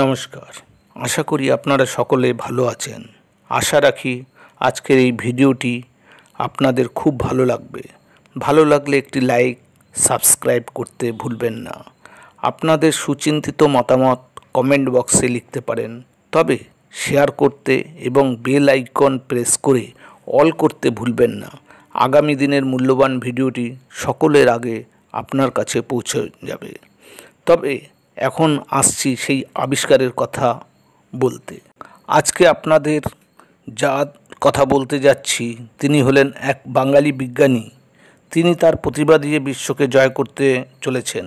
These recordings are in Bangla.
নমস্কার আশা করি আপনারা সকলে ভালো আছেন আশা রাখি আজকের এই ভিডিওটি আপনাদের খুব ভালো লাগবে ভালো লাগলে একটি লাইক সাবস্ক্রাইব করতে ভুলবেন না আপনাদের সুচিন্তিত মতামত কমেন্ট বক্সে লিখতে পারেন তবে শেয়ার করতে এবং বেল আইকন প্রেস করে অল করতে ভুলবেন না আগামী দিনের মূল্যবান ভিডিওটি সকলের আগে আপনার কাছে পৌঁছে যাবে তবে এখন আসছি সেই আবিষ্কারের কথা বলতে আজকে আপনাদের যা কথা বলতে যাচ্ছি তিনি হলেন এক বাঙালি বিজ্ঞানী তিনি তার প্রতিভা দিয়ে বিশ্বকে জয় করতে চলেছেন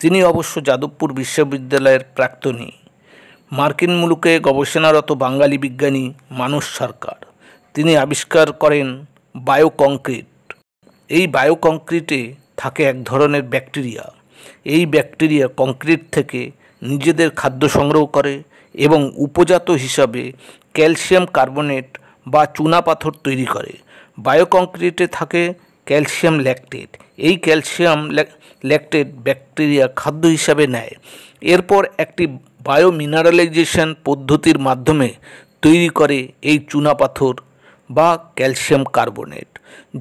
তিনি অবশ্য যাদবপুর বিশ্ববিদ্যালয়ের প্রাক্তনী মার্কিন মুলুকে গবেষণারত বাঙালি বিজ্ঞানী মানুষ সরকার তিনি আবিষ্কার করেন বায়োকংক্রিট এই বায়োকংক্রিটে থাকে এক ধরনের ব্যাকটেরিয়া এই ব্যাকটেরিয়া কংক্রিট থেকে নিজেদের খাদ্য সংগ্রহ করে এবং উপজাত হিসাবে ক্যালসিয়াম কার্বনেট বা চুনা পাথর তৈরি করে বায়োকংক্রিটে থাকে ক্যালসিয়াম ল্যাকটেট এই ক্যালসিয়াম ল্যাকটেট ব্যাকটেরিয়া খাদ্য হিসাবে নেয় এরপর একটি বায়ো মিনারালাইজেশন পদ্ধতির মাধ্যমে তৈরি করে এই চুনা পাথর বা calcium carbonate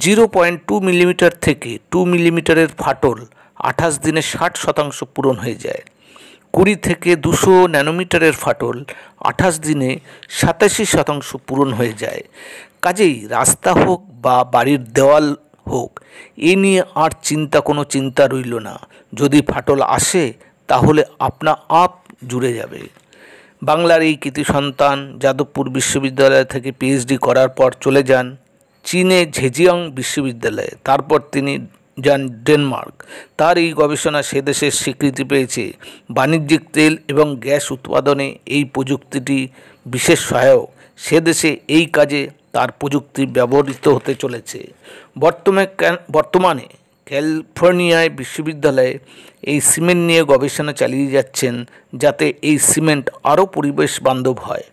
zero point two millimetre থেকে টু মিলিমিটারের ফাটল আঠাশ দিনে ষাট শতাংশ পূরণ হয়ে যায় কুড়ি থেকে দুশো ন্যানোমিটারের ফাটল আঠাশ দিনে সাতাশি শতাংশ পূরণ হয়ে যায় কাজেই রাস্তা হোক বা বাড়ির দেওয়াল হোক এ নিয়ে আর চিন্তা কোনো চিন্তা রইল না যদি ফাটল আসে তাহলে আপনা আপ জুড়ে যাবে বাংলার এই কৃতি সন্তান যাদবপুর বিশ্ববিদ্যালয় থেকে পিএইচডি করার পর চলে যান চীনে ঝেজিয়াং বিশ্ববিদ্যালয়ে তারপর তিনি যান ডেনমার্ক তার এই গবেষণা সেদেশের স্বীকৃতি পেয়েছে বাণিজ্যিক তেল এবং গ্যাস উৎপাদনে এই প্রযুক্তিটি বিশেষ সহায়ক সেদেশে এই কাজে তার প্রযুক্তি ব্যবহৃত হতে চলেছে বর্তমানে বর্তমানে ক্যালিফোর্নিয়ায় বিশ্ববিদ্যালয়ে এই সিমেন্ট নিয়ে গবেষণা চালিয়ে যাচ্ছেন যাতে এই সিমেন্ট আরও পরিবেশ বান্ধব হয়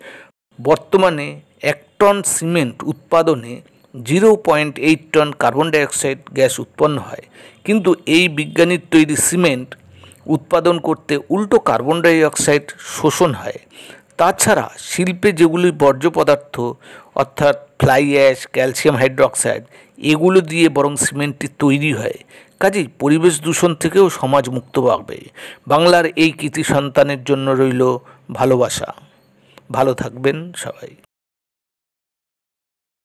বর্তমানে এক টন সিমেন্ট উৎপাদনে zero point eight ton carbon dioxide gas উৎপন্ন হয় কিন্তু এই বিজ্ঞানীর তৈরি সিমেন্ট উৎপাদন করতে উল্টো কার্বন ডাইঅক্সাইড শোষণ হয় তাছাড়া শিল্পে যেগুলি বর্জ্য পদার্থ অর্থাৎ ফ্লাই অ্যাশ ক্যালসিয়াম হাইড্রোক্সাইড এগুলো দিয়ে বরং সিমেন্টটি তৈরি হয় কাজেই পরিবেশ দূষণ থেকেও সমাজ মুক্ত পাবে বাংলার এই কৃতি সন্তানের জন্য রইল ভালোবাসা ভালো থাকবেন সবাই